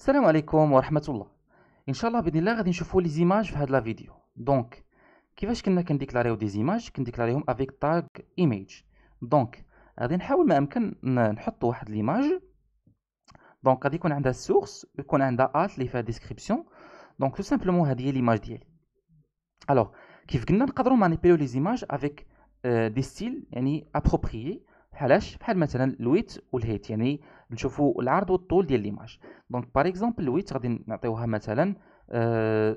السلام عليكم ورحمه الله ان شاء الله باذن الله غادي نشوفوا لي زيماج في هاد لا فيديو دونك كيفاش كنا كنديكلاريو دي زيماج كنديكلاريهم افيك تاغ ايميج دونك غادي نحاول ما امكن نحط واحد ليماج دونك غادي يكون عندها السورس يكون عندها ات لي فيها ديسكريبسيون دونك تو سامبلومون هادي هي ليماج ديالي الوغ كيف قلنا نقدروا مانيبيليو لي زيماج افيك دي ستيل يعني ابروبريي بحالاش بحال مثلا الويت والهيت يعني نشوفوا العرض والطول ديال ليماج دونك باغ اكزومبل الويت غادي نعطيوها مثلا أه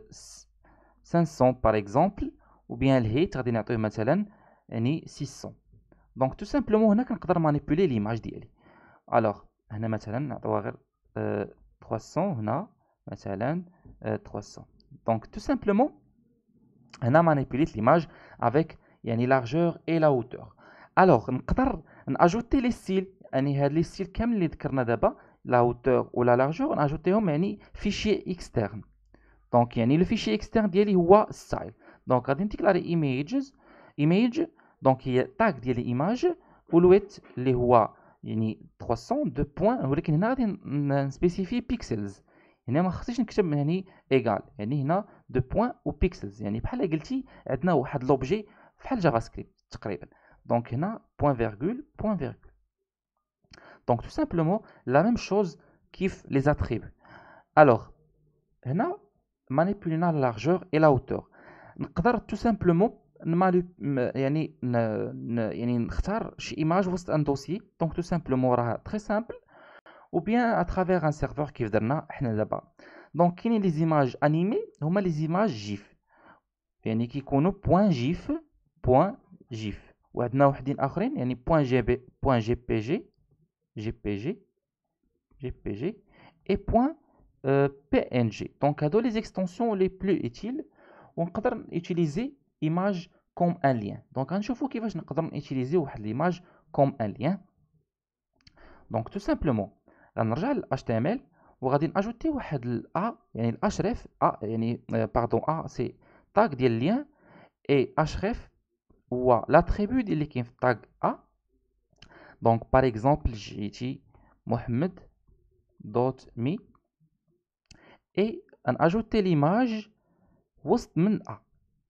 500 باغ اكزومبل وبيان الهيت غادي نعطيوه مثلا يعني 600 دونك تو سامبلومون هنا كنقدر مانيبيولي ليماج ديالي الوغ هنا مثلا نعطيوها غير أه 300 هنا مثلا أه 300 دونك تو سامبلومون هنا مانيبيوليت ليماج افيك يعني لارجور et la hauteur الوغ نقدر ناجوتي لي ستيل يعني هاد لي ستيل كامل اللي ذكرنا دابا لا هوتور ولا لارجور ناجوتيهم يعني فيشي اكسترن دونك يعني لو فيشي اكسترن ديالي هو ستايل دونك غادي نديكلاري ايميجز ايميج دونك هي تاغ ديال الايماج والويت اللي هو يعني 300 دو بوان ولكن هنا غادي نسبيسيفي بيكسلز هنا ما خصنيش نكتب يعني ايغال يعني هنا دو بوان وبيكسلز يعني بحال قلتي عندنا واحد لوبجي بحال جافا سكريبت تقريبا Donc, il y a point virgule, point virgule. Donc, tout simplement, la même chose kiffe les attributs. Alors, on a la largeur et la hauteur. On peut tout simplement une image ou un dossier. Donc, tout simplement, très simple. Ou bien à travers un serveur qui est là-bas. Donc, il y a les images animées, ou les images GIF. Il y a point GIF, point GIF. وعندنا وحدين اخرين يعني بوان جي بي بوان جي بي جي جي بي جي جي بي جي اي بوان بي ان جي دونك هادو لي زيكستونسيون لي بلو اوتيل ونقدر نوتيليزي ايماج كوم ان ليان دونك غنشوفو كيفاش نقدر نوتيليزي واحد ليماج كوم ان ليان دونك تو سامبلومون غنرجع لل HTML وغادي ناجوتي واحد ال A يعني ال href A يعني باردون ا سي تاغ ديال ليان اي href ou l'attribut de est tag A. Donc, par exemple, j'ai dit Mohamed.me et on ajoute l'image وسط A.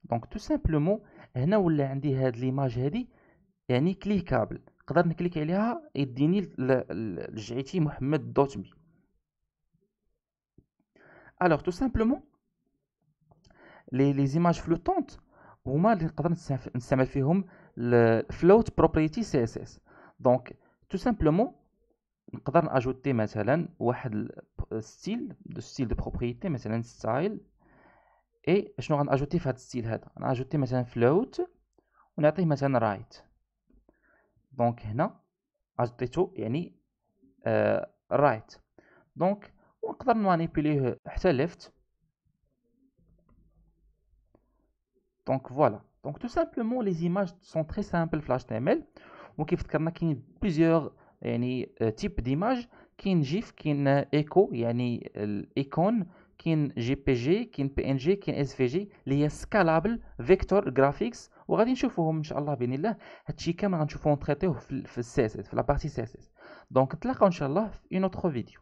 Donc, tout simplement, هنا ولا عندي هاد l'image هادي يعني كليكابل نقدر نكليك عليها et لجعيتي mohamed دوت alors tout simplement les images flottantes هما اللي نقدر نستعمل فيهم الفلوت بروبريتي سي اس اس دونك تو سامبلومون نقدر ناجوتي مثلا واحد ستيل دو ستيل دو بروبريتي مثلا ستايل اي شنو غناجوتي في هذا الستيل هذا غناجوتي مثلا فلوت ونعطيه مثلا رايت دونك هنا اجوتيتو يعني رايت آه، دونك ونقدر نمانيبيليه حتى ليفت Donc voilà. Donc tout simplement, les images sont très simples Flash HTML. Donc il y a plusieurs euh, types d'images. Qui est GIF, qui est euh, Echo, yani, l'icône, euh, qui est JPG, qui est PNG, qui est SVG. les Scalable, Vector, Graphics. Et on va les voir, Inch'Allah, bien sûr. on ce qu'on va traiter dans la partie CSS. Donc, on se retrouve, voir, dans une autre vidéo.